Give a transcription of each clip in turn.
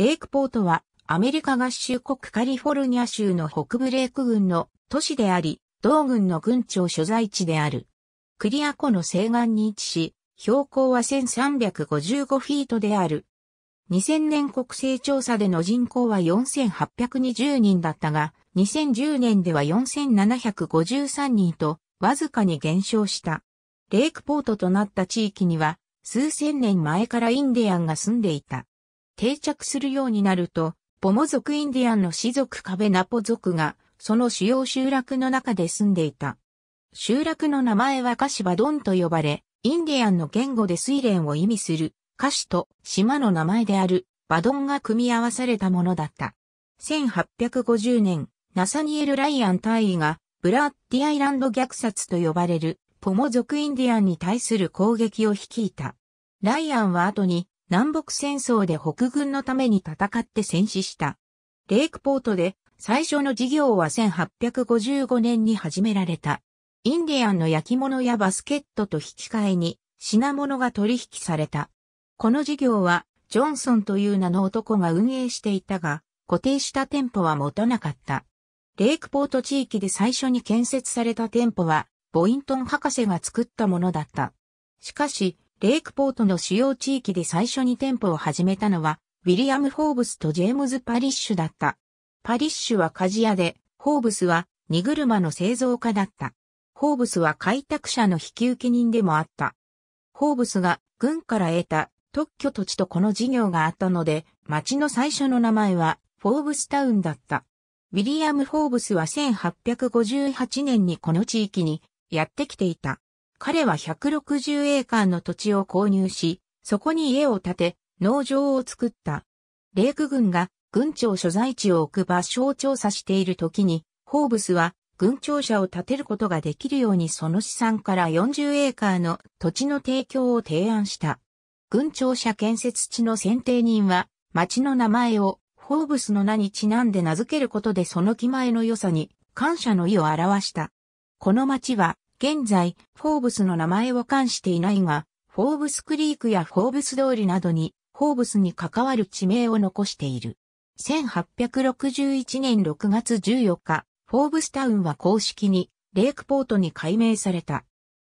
レイクポートはアメリカ合衆国カリフォルニア州の北部レイク郡の都市であり、同郡の郡庁所在地である。クリア湖の西岸に位置し、標高は1355フィートである。2000年国勢調査での人口は4820人だったが、2010年では4753人と、わずかに減少した。レイクポートとなった地域には、数千年前からインディアンが住んでいた。定着するようになると、ポモ族インディアンの氏族壁ナポ族が、その主要集落の中で住んでいた。集落の名前はカシバドンと呼ばれ、インディアンの言語で水蓮を意味する、カシと島の名前であるバドンが組み合わされたものだった。1850年、ナサニエル・ライアン大尉が、ブラッディアイランド虐殺と呼ばれる、ポモ族インディアンに対する攻撃を率いた。ライアンは後に、南北戦争で北軍のために戦って戦死した。レイクポートで最初の事業は1855年に始められた。インディアンの焼き物やバスケットと引き換えに品物が取引された。この事業はジョンソンという名の男が運営していたが、固定した店舗は持たなかった。レイクポート地域で最初に建設された店舗は、ボイントン博士が作ったものだった。しかし、レイクポートの主要地域で最初に店舗を始めたのは、ウィリアム・フォーブスとジェームズ・パリッシュだった。パリッシュは鍛冶屋で、フォーブスは荷車の製造家だった。フォーブスは開拓者の引受人でもあった。フォーブスが軍から得た特許土地とこの事業があったので、町の最初の名前はフォーブスタウンだった。ウィリアム・フォーブスは1858年にこの地域にやってきていた。彼は160エーカーの土地を購入し、そこに家を建て、農場を作った。レイク軍が軍庁所在地を置く場所を調査している時に、ホーブスは軍庁舎を建てることができるようにその資産から40エーカーの土地の提供を提案した。軍庁舎建設地の選定人は町の名前をホーブスの名にちなんで名付けることでその気前の良さに感謝の意を表した。この町は現在、フォーブスの名前を冠していないが、フォーブスクリークやフォーブス通りなどに、フォーブスに関わる地名を残している。1861年6月14日、フォーブスタウンは公式に、レイクポートに改名された。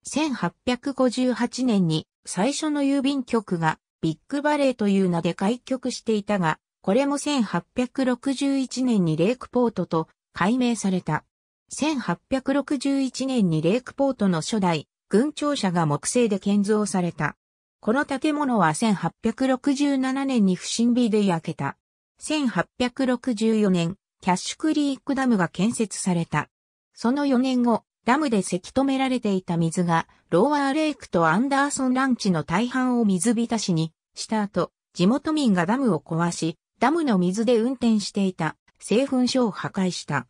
1858年に、最初の郵便局が、ビッグバレーという名で開局していたが、これも1861年にレイクポートと改名された。1861年にレイクポートの初代軍庁舎が木製で建造された。この建物は1867年に不審火で焼けた。1864年、キャッシュクリークダムが建設された。その4年後、ダムでせき止められていた水が、ローワーレイクとアンダーソンランチの大半を水浸しにした後、地元民がダムを壊し、ダムの水で運転していた製粉所を破壊した。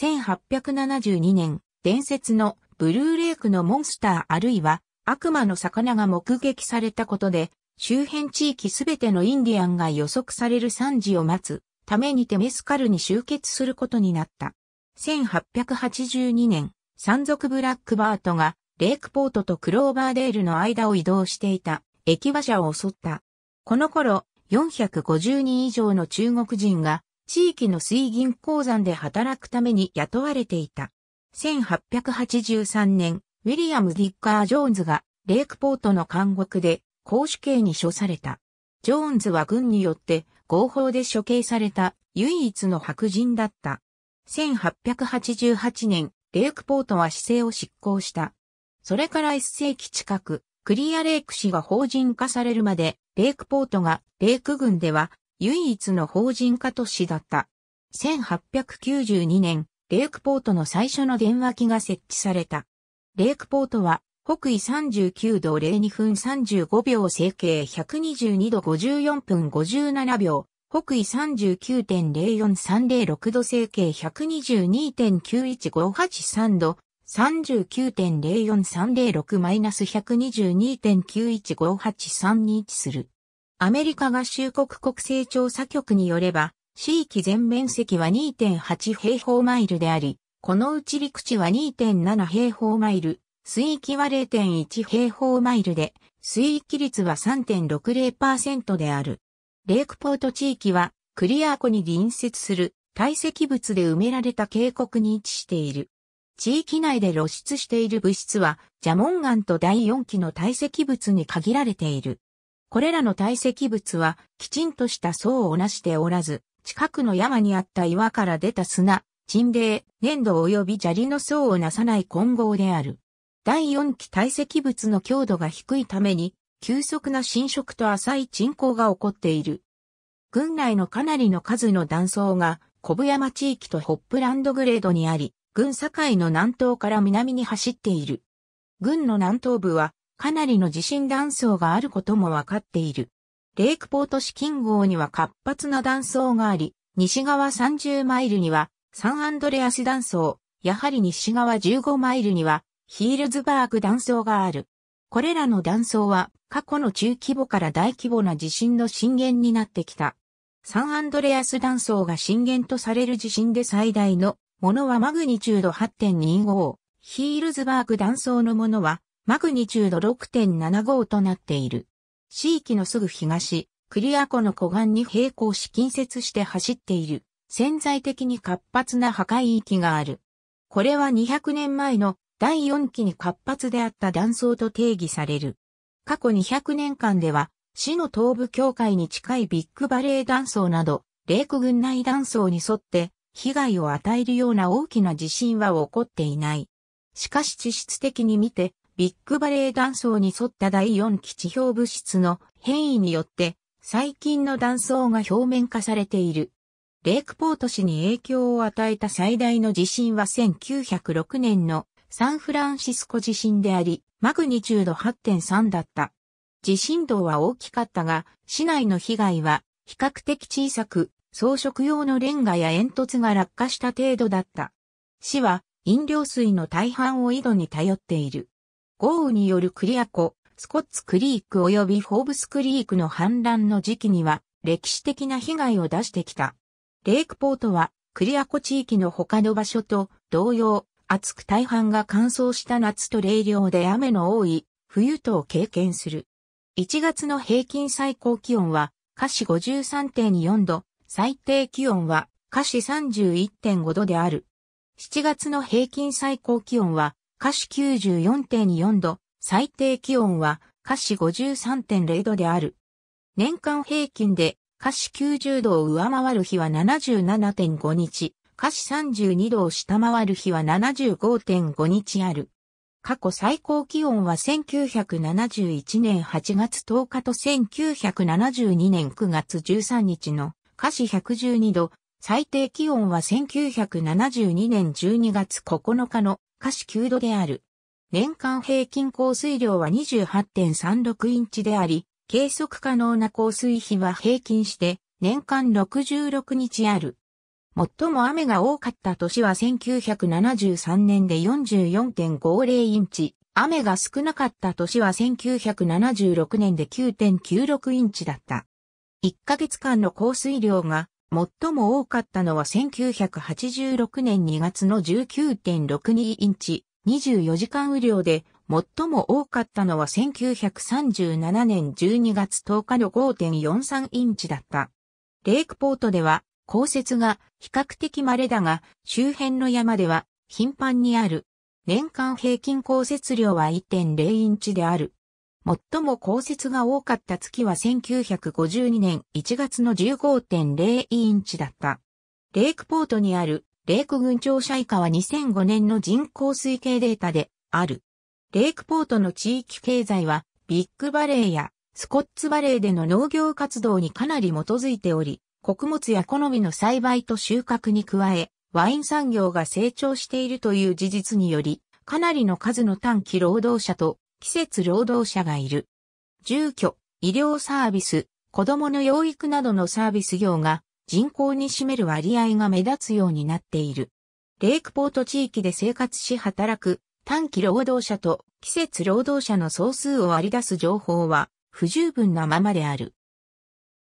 1872年、伝説のブルーレイクのモンスターあるいは悪魔の魚が目撃されたことで、周辺地域すべてのインディアンが予測される惨事を待つためにテメスカルに集結することになった。1882年、山賊ブラックバートがレイクポートとクローバーデールの間を移動していた駅馬車を襲った。この頃、450人以上の中国人が地域の水銀鉱山で働くために雇われていた。1883年、ウィリアム・ディッカー・ジョーンズがレイクポートの監獄で公主刑に処された。ジョーンズは軍によって合法で処刑された唯一の白人だった。1888年、レイクポートは市政を執行した。それから1世紀近く、クリアレイク氏が法人化されるまで、レイクポートがレイク軍では唯一の法人化都市だった。1892年、レイクポートの最初の電話機が設置された。レイクポートは、北緯39度02分35秒整形122度54分57秒、北緯39.04306度整形122.91583度、39.04306-122.91583に位置する。アメリカ合衆国国勢調査局によれば、地域全面積は2.8平方マイルであり、このうち陸地は2.7平方マイル、水域は0.1平方マイルで、水域率は3.60%である。レイクポート地域は、クリア湖に隣接する堆積物で埋められた渓谷に位置している。地域内で露出している物質は、蛇紋岩と第4期の堆積物に限られている。これらの堆積物はきちんとした層をなしておらず、近くの山にあった岩から出た砂、沈泥、粘土及び砂利の層をなさない混合である。第四期堆積物の強度が低いために、急速な浸食と浅い沈降が起こっている。軍内のかなりの数の断層が、小部山地域とホップランドグレードにあり、軍境の南東から南に走っている。軍の南東部はかなりの地震断層があることもわかっている。レイクポート市近郷には活発な断層があり、西側30マイルにはサンアンドレアス断層、やはり西側15マイルにはヒールズバーグ断層がある。これらの断層は過去の中規模から大規模な地震の震源になってきた。サンアンドレアス断層が震源とされる地震で最大のものはマグニチュード8.25、ヒールズバーグ断層のものはマグニチュード6.75となっている。市域のすぐ東、クリア湖の湖岸に並行し近接して走っている。潜在的に活発な破壊域がある。これは200年前の第4期に活発であった断層と定義される。過去200年間では、市の東部境界に近いビッグバレー断層など、レーク群内断層に沿って被害を与えるような大きな地震は起こっていない。しかし地質的に見て、ビッグバレー断層に沿った第四基地表物質の変異によって、最近の断層が表面化されている。レイクポート市に影響を与えた最大の地震は1906年のサンフランシスコ地震であり、マグニチュード8.3だった。地震動は大きかったが、市内の被害は比較的小さく、装飾用のレンガや煙突が落下した程度だった。市は飲料水の大半を井戸に頼っている。豪雨によるクリア湖、スコッツクリーク及びフォーブスクリークの氾濫の時期には歴史的な被害を出してきた。レイクポートはクリア湖地域の他の場所と同様、暑く大半が乾燥した夏と冷涼で雨の多い冬とを経験する。1月の平均最高気温は華氏53.4度、最低気温は華氏31.5度である。7月の平均最高気温は華氏94.4度、最低気温は華氏53.0度である。年間平均で華氏90度を上回る日は77.5日、華氏32度を下回る日は75.5日ある。過去最高気温は1971年8月10日と1972年9月13日の華氏112度、最低気温は1972年12月9日の下肢9度である。年間平均降水量は28.36インチであり、計測可能な降水比は平均して年間66日ある。最も雨が多かった年は1973年で44.50インチ。雨が少なかった年は1976年で9.96インチだった。1ヶ月間の降水量が最も多かったのは1986年2月の19.62インチ、24時間雨量で、最も多かったのは1937年12月10日の5.43インチだった。レイクポートでは、降雪が比較的稀だが、周辺の山では頻繁にある。年間平均降雪量は1.0インチである。最も降雪が多かった月は1952年1月の15.0インチだった。レイクポートにあるレイク群庁舎以下は2005年の人口推計データである。レイクポートの地域経済はビッグバレーやスコッツバレーでの農業活動にかなり基づいており、穀物や好みの栽培と収穫に加え、ワイン産業が成長しているという事実により、かなりの数の短期労働者と季節労働者がいる。住居、医療サービス、子供の養育などのサービス業が人口に占める割合が目立つようになっている。レイクポート地域で生活し働く短期労働者と季節労働者の総数を割り出す情報は不十分なままである。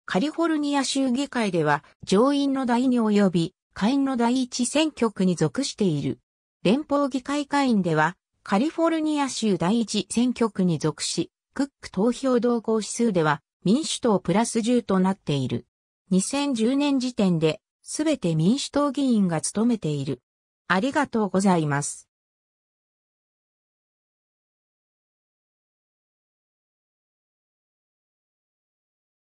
カリフォルニア州議会では上院の第2及び下院の第1選挙区に属している。連邦議会下院ではカリフォルニア州第一選挙区に属し、クック投票動向指数では民主党プラス10となっている。2010年時点で、すべて民主党議員が務めている。ありがとうございます。